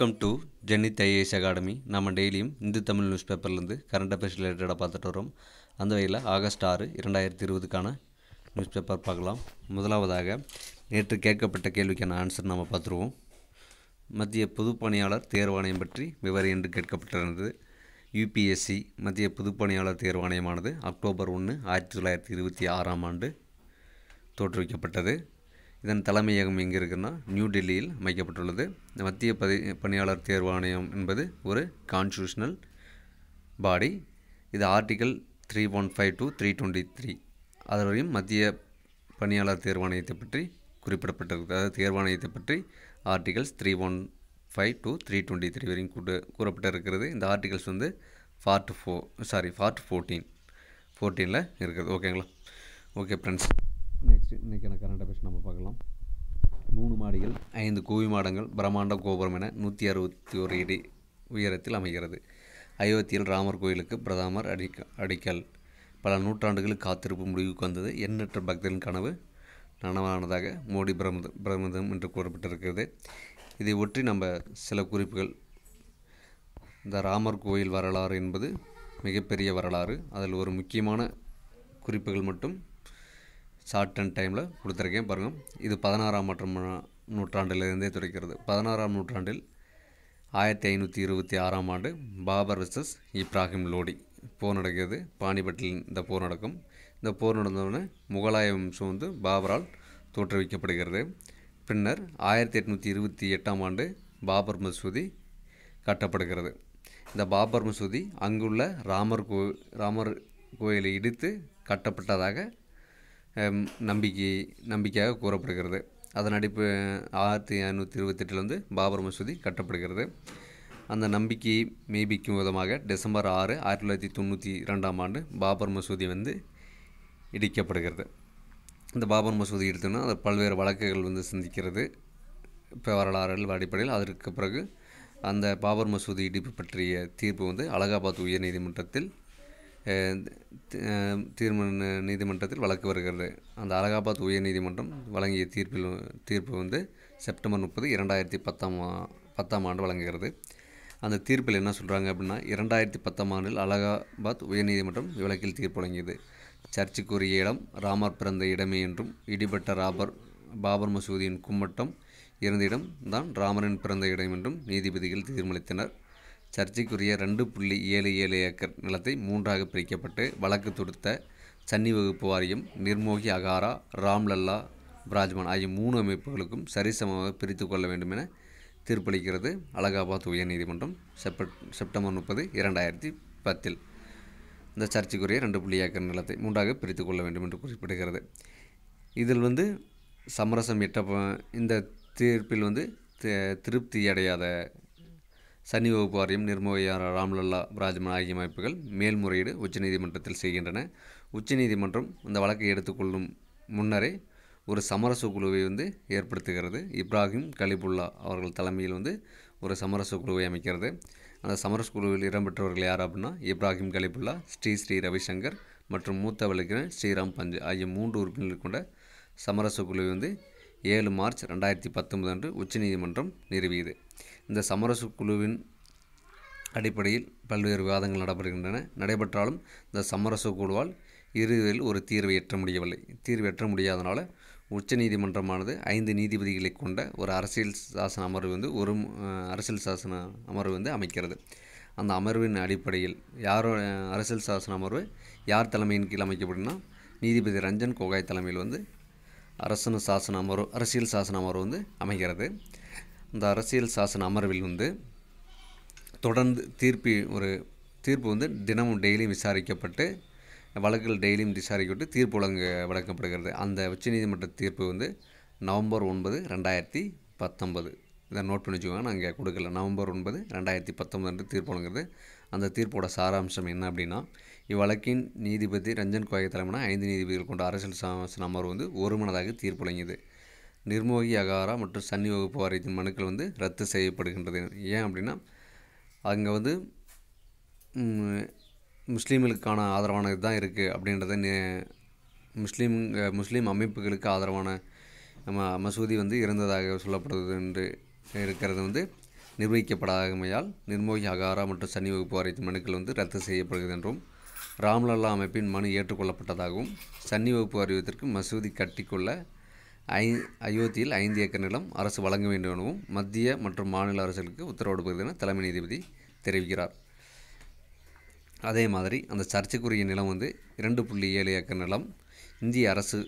welcome to Zenith IAS academy நம்ம டெய்லியும் Hindu Tamil news பேப்பர்லேருந்து கரண்ட் அஃபேர்ஸ் ரிலேட்டடாக பார்த்துட்டு வரோம் அந்த வகையில் ஆகஸ்ட் ஆறு இரண்டாயிரத்தி இருபதுக்கான நியூஸ் பேப்பர் பார்க்கலாம் முதலாவதாக நேற்று கேட்கப்பட்ட கேள்விக்கான ஆன்சர் நம்ம பார்த்துருவோம் மத்திய பொதுப்பணியாளர் தேர்வாணையம் பற்றி விவரம் என்று கேட்கப்பட்டிருந்தது யூபிஎஸ்சி மத்திய பொதுப்பணியாளர் தேர்வாணையமானது அக்டோபர் ஒன்று ஆயிரத்தி தொள்ளாயிரத்தி இருபத்தி ஆறாம் ஆண்டு தோற்றுவிக்கப்பட்டது இதன் தலைமையகம் எங்கே இருக்குன்னா நியூ டெல்லியில் அமைக்கப்பட்டுள்ளது மத்திய பதி பணியாளர் தேர்வாணையம் என்பது ஒரு கான்ஸ்டியூஷனல் பாடி இது article three one five two three twenty three அது வரையும் மத்திய பணியாளர் தேர்வாணையத்தை பற்றி குறிப்பிடப்பட்டிருக்கு அதாவது தேர்வாணையத்தை பற்றி articles three one five two three twenty three வரையும் கூட்டு கூறப்பட்டிருக்கிறது இந்த ஆர்டிகல்ஸ் வந்து ஃபார்ட்டு ஃபோ சாரி ஃபார்ட் ஃபோர்டீன் ஃபோர்டீனில் இருக்குது ஓகேங்களா ஓகே ஃப்ரெண்ட்ஸ் இன்றைக்கி இன்றைக்கான கரண்ட் அஃபேர்ஸ் நம்ம பார்க்கலாம் மூணு மாடிகள் ஐந்து கோவி மாடங்கள் பிரம்மாண்ட கோபுரம் என நூற்றி அறுபத்தி ஒரு அடி உயரத்தில் அமைகிறது அயோத்தியில் ராமர் கோயிலுக்கு பிரதமர் அடிக்க அடிக்கல் பல நூற்றாண்டுகளில் காத்திருப்பு முடிவுக்கு வந்தது எண்ணற்ற பக்தரின் கனவு நனவானதாக மோடி பிரமத பிரமதம் என்று கூறப்பட்டிருக்கிறது இதை ஒற்றி நம்ம சில குறிப்புகள் இந்த ராமர் கோயில் வரலாறு என்பது மிகப்பெரிய வரலாறு அதில் ஒரு முக்கியமான குறிப்புகள் மட்டும் ஷார்ட் டைமில் கொடுத்துருக்கேன் பாருங்கள் இது பதினாறாம் மற்றும் நூற்றாண்டிலிருந்தே துடைக்கிறது பதினாறாம் நூற்றாண்டில் ஆயிரத்தி ஐநூற்றி இருபத்தி ஆறாம் ஆண்டு பாபர் விசஸ் இப்ராஹிம் லோடி போர் நடக்கிறது பாணிபட்டில் இந்த போர் நடக்கும் இந்த போர் நடந்தவுடனே முகலாய வம்சம் வந்து பாபரால் தோற்றுவிக்கப்படுகிறது பின்னர் ஆயிரத்தி எட்நூற்றி இருபத்தி எட்டாம் ஆண்டு பாபர் மசூதி கட்டப்படுகிறது இந்த பாபர் மசூதி அங்குள்ள ராமர் கோ ராமர் கோயிலை இடித்து கட்டப்பட்டதாக நம்பிக்கை நம்பிக்கையாக கூறப்படுகிறது அதன் அடிப்பு ஆயிரத்தி ஐநூற்றி இருபத்தெட்டில் வந்து பாபர் மசூதி கட்டப்படுகிறது அந்த நம்பிக்கை மெய்பிக்கும் விதமாக டிசம்பர் ஆறு ஆயிரத்தி தொள்ளாயிரத்தி தொண்ணூற்றி ரெண்டாம் ஆண்டு பாபர் மசூதி வந்து இடிக்கப்படுகிறது இந்த பாபர் மசூதி எடுத்தோன்னா அது பல்வேறு வழக்குகள் வந்து சிந்திக்கிறது இப்போ வரலாறுகள் அடிப்படையில் அதற்கு பிறகு அந்த பாபர் மசூதி இடிப்பு பற்றிய தீர்ப்பு வந்து அலகாபாத் உயர்நீதிமன்றத்தில் தீர்மான நீதிமன்றத்தில் வழக்கு வருகிறது அந்த அலகாபாத் உயர் நீதிமன்றம் வழங்கிய தீர்ப்பில் தீர்ப்பு வந்து செப்டம்பர் முப்பது இரண்டாயிரத்தி பத்தாம் பத்தாம் ஆண்டு வழங்குகிறது அந்த தீர்ப்பில் என்ன சொல்கிறாங்க அப்படின்னா இரண்டாயிரத்தி பத்தாம் ஆண்டில் அலகாபாத் உயர்நீதிமன்றம் விளக்கில் தீர்ப்பு வழங்கியது சர்ச்சுக்குரிய இடம் ராமர் பிறந்த இடமே என்றும் இடிபட்ட ராபர் பாபர் மசூதியின் கும்மட்டம் இருந்த இடம் தான் ராமரின் பிறந்த இடம் என்றும் நீதிபதிகள் தீர்மளித்தனர் சர்ச்சைக்குரிய ரெண்டு புள்ளி ஏழு ஏழு ஏக்கர் நிலத்தை மூன்றாக பிரிக்கப்பட்டு வழக்கு தொடுத்த சன்னி வகுப்பு வாரியம் நிர்மோகி அகாரா ராம்லல்லா பிராஜ்மான் ஆகிய மூணு அமைப்புகளுக்கும் சரிசமமாக பிரித்து கொள்ள வேண்டும் என தீர்ப்பளிக்கிறது அலகாபாத் உயர்நீதிமன்றம் செப்ட செப்டம்பர் முப்பது இரண்டாயிரத்தி பத்தில் இந்த சர்ச்சைக்குரிய ரெண்டு புள்ளி ஏக்கர் நிலத்தை மூன்றாக பிரித்து கொள்ள வேண்டும் என்று குறிப்பிடுகிறது இதில் வந்து சமரசம் எட்ட இந்த தீர்ப்பில் வந்து திருப்தி அடையாத சனி வகுப்பு வாரியம் நிர்மோகையார் ராம்லல்லா ராஜ்மன் ஆகிய அமைப்புகள் மேல்முறையீடு உச்சநீதிமன்றத்தில் செய்கின்றன உச்சநீதிமன்றம் இந்த வழக்கை எடுத்துக்கொள்ளும் முன்னரே ஒரு சமரச குழுவை வந்து ஏற்படுத்துகிறது இப்ராஹிம் கலிபுல்லா அவர்கள் தலைமையில் வந்து ஒரு சமரச குழுவை அமைக்கிறது அந்த சமரச குழுவில் இடம்பெற்றவர்கள் யார் அப்படின்னா இப்ராஹிம் கலிபுல்லா ஸ்ரீ ஸ்ரீ ரவிசங்கர் மற்றும் மூத்த வழக்கினர் ஸ்ரீராம் பஞ்சு ஆகிய மூன்று உறுப்பினர்கள் கொண்ட சமரச குழுவை வந்து ஏழு மார்ச் ரெண்டாயிரத்தி பத்தொன்பது அன்று உச்சநீதிமன்றம் நிறுவியது இந்த சமரச குழுவின் அடிப்படையில் பல்வேறு விவாதங்கள் நடைபெறுகின்றன நடைபெற்றாலும் இந்த சமரச குழுவால் இறுதியில் ஒரு தீர்வை எட்ட முடியவில்லை தீர்வு எட்ட முடியாதனால உச்சநீதிமன்றமானது ஐந்து நீதிபதிகளை கொண்ட ஒரு அரசியல் சாசன அமர்வு வந்து ஒரு அரசியல் சாசன அமர்வு வந்து அமைக்கிறது அந்த அமர்வின் அடிப்படையில் யாரோ அரசியல் சாசன அமர்வு யார் தலைமையின் கீழ் அமைக்கப்படும்னா நீதிபதி ரஞ்சன் கோகாய் தலைமையில் வந்து அரசனு சாசன அமர்வு அரசியல் சாசன அமர்வு வந்து அமைகிறது அந்த அரசியல் சாசன அமர்வில் வந்து தொடர்ந்து தீர்ப்பு ஒரு தீர்ப்பு வந்து தினமும் டெய்லியும் விசாரிக்கப்பட்டு வழக்குகள் டெய்லியும் விசாரிக்கப்பட்டு தீர்ப்பு வழங்க வழங்கப்படுகிறது அந்த உச்சநீதிமன்ற தீர்ப்பு வந்து நவம்பர் ஒன்பது ரெண்டாயிரத்தி பத்தொன்பது இதை நோட் பண்ணி வச்சுக்கோங்க நான் இங்கே கொடுக்கல நவம்பர் ஒன்பது ரெண்டாயிரத்தி பத்தொம்பது என்று தீர்ப்பு வழங்குறது அந்த தீர்ப்போட சாராம்சம் என்ன அப்படின்னா இவ்வழக்கின் நீதிபதி ரஞ்சன் கோயக் தலைமையான ஐந்து நீதிபதிகள் கொண்ட அரசியல் சாசன அமர்வு வந்து ஒருமனதாக தீர்ப்பு வழங்கியது நிர்மோகி அகாரா மற்றும் சன்னி வகுப்பு வாரியத்தின் மனுக்கள் வந்து ரத்து செய்யப்படுகின்றது ஏன் அப்படின்னா அங்கே வந்து முஸ்லீம்களுக்கான ஆதரவானது தான் இருக்குது அப்படின்றத முஸ்லீம் முஸ்லீம் அமைப்புகளுக்கு ஆதரவான நம்ம மசூதி வந்து இருந்ததாக சொல்லப்படுவது என்று இருக்கிறது வந்து நிர்வகிக்கப்படாதமையால் நிர்மோகி அகாரா மற்றும் சன்னி வகுப்பு வாரியத்தின் மனுக்கள் வந்து ரத்து செய்யப்படுகிறது என்றும் ராம்லல்லா அமைப்பின் மனு ஏற்றுக்கொள்ளப்பட்டதாகவும் சன்னி வகுப்பு அறிவித்திற்கு மசூதி கட்டிக்கொள்ள ஐ அயோத்தியில் ஐந்து ஏக்கர் நிலம் அரசு வழங்க வேண்டும் எனவும் மத்திய மற்றும் மாநில அரசுகளுக்கு உத்தரவிடப்படுகிறது என தலைமை நீதிபதி தெரிவிக்கிறார் அதே மாதிரி அந்த சர்ச்சைக்குரிய நிலம் வந்து இரண்டு புள்ளி ஏழு ஏக்கர் நிலம் இந்திய அரசு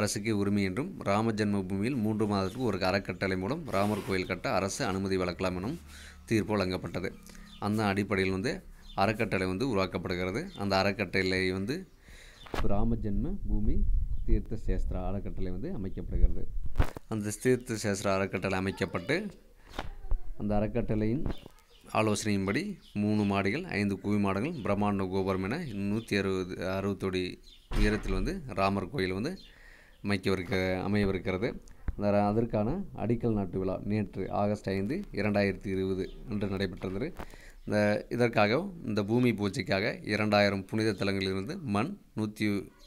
அரசுக்கே உரிமை என்றும் ராம ஜென்ம பூமியில் மூன்று மாதத்துக்கு ஒரு அறக்கட்டளை மூலம் ராமர் கோயில் கட்ட அரசு அனுமதி வழங்கலாம் எனும் தீர்ப்பு வழங்கப்பட்டது அந்த அடிப்படையில் வந்து அறக்கட்டளை வந்து உருவாக்கப்படுகிறது அந்த அறக்கட்டளை வந்து ஜென்ம பூமி தீர்த்த சேஸ்திர அறக்கட்டளை வந்து அமைக்கப்படுகிறது அந்த தீர்த்த சேஸ்திர அறக்கட்டளை அமைக்கப்பட்டு அந்த அறக்கட்டளையின் ஆலோசனையின்படி மூணு மாடிகள் ஐந்து குவி மாடுகள் பிரம்மாண்ட கோபுரம் என நூற்றி அறுபது அறுபத்தோடி உயரத்தில் வந்து ராமர் கோயில் வந்து அமைக்கவிருக்க அமையவிருக்கிறது அதற்கான அடிக்கல் நாட்டு விழா நேற்று ஆகஸ்ட் ஐந்து இரண்டாயிரத்தி இருபது அன்று நடைபெற்றது இந்த இதற்காக இந்த பூமி பூஜைக்காக இரண்டாயிரம் புனித தலங்களிலிருந்து மண் நூற்றி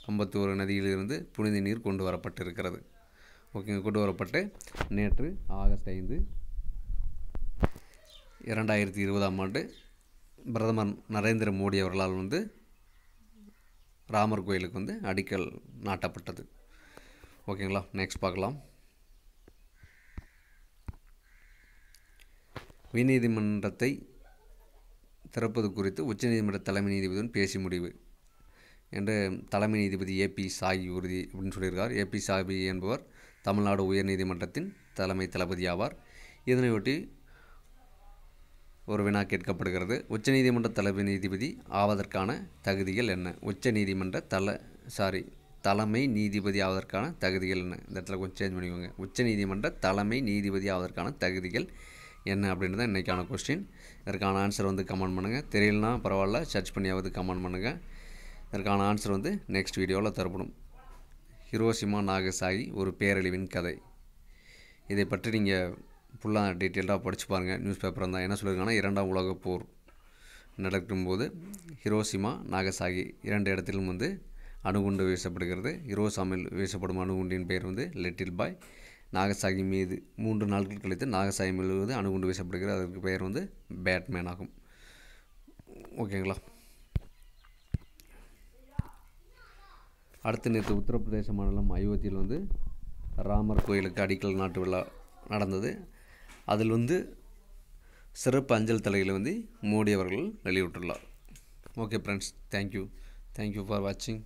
ஐம்பத்தி ஒரு நதியிலிருந்து புனித நீர் கொண்டு வரப்பட்டிருக்கிறது ஓகேங்க கொண்டு வரப்பட்டு நேற்று ஆகஸ்ட் ஐந்து இரண்டாயிரத்தி இருபதாம் ஆண்டு பிரதமர் நரேந்திர மோடி அவர்களால் வந்து ராமர் கோயிலுக்கு வந்து அடிக்கல் நாட்டப்பட்டது ஓகேங்களா நெக்ஸ்ட் பார்க்கலாம் உயர்நீதிமன்றத்தை திறப்பது குறித்து உச்சநீதிமன்ற தலைமை நீதிபதியுடன் பேசி முடிவு என்று தலைமை நீதிபதி ஏபி சாய் உறுதி அப்படின்னு சொல்லியிருக்கார் ஏபி சாபி என்பவர் தமிழ்நாடு உயர்நீதிமன்றத்தின் தலைமை தளபதி ஆவார் இதனையொட்டி ஒரு வினா கேட்கப்படுகிறது உச்சநீதிமன்ற தலைமை நீதிபதி ஆவதற்கான தகுதிகள் என்ன உச்சநீதிமன்ற தல சாரி தலைமை நீதிபதி ஆவதற்கான தகுதிகள் என்ன இந்த இடத்துல கொஞ்சம் சேஞ்ச் பண்ணிக்கோங்க உச்சநீதிமன்ற தலைமை நீதிபதி ஆவதற்கான தகுதிகள் என்ன அப்படின்னு தான் இன்றைக்கான கொஸ்டின் இதற்கான ஆன்சர் வந்து கமெண்ட் பண்ணுங்கள் தெரியலனா பரவாயில்ல சர்ச் பண்ணியாவது கமெண்ட் பண்ணுங்கள் இதற்கான ஆன்சர் வந்து நெக்ஸ்ட் வீடியோவில் தரப்படும் ஹிரோசிமா நாகசாகி ஒரு பேரழிவின் கதை இதை பற்றி நீங்கள் ஃபுல்லாக டீட்டெயில்டாக படித்து பாருங்கள் நியூஸ் பேப்பர் தான் என்ன சொல்லியிருக்காங்கன்னா இரண்டாம் உலக போர் நடக்கும்போது ஹிரோசிமா நாகசாகி இரண்டு இடத்திலும் வந்து அணுகுண்டு வீசப்படுகிறது ஹிரோசாமில் வீசப்படும் அணுகுண்டின் பெயர் வந்து லிட்டில் பாய் நாகசாகி மீது மூன்று நாட்கள் கழித்து நாகசாகி மீது அணுகுண்டு வீசப்படுகிறது அதற்கு பெயர் வந்து பேட்மேன் ஆகும் ஓகேங்களா அடுத்து நேற்று உத்தரப்பிரதேச மாநிலம் அயோத்தியில் வந்து ராமர் கோயிலுக்கு அடிக்கல் நாட்டு விழா நடந்தது அதில் வந்து சிறப்பு அஞ்சல் தலையில் வந்து மோடி அவர்கள் வெளியிட்டுள்ளார் okay friends thank you thank you for வாட்சிங்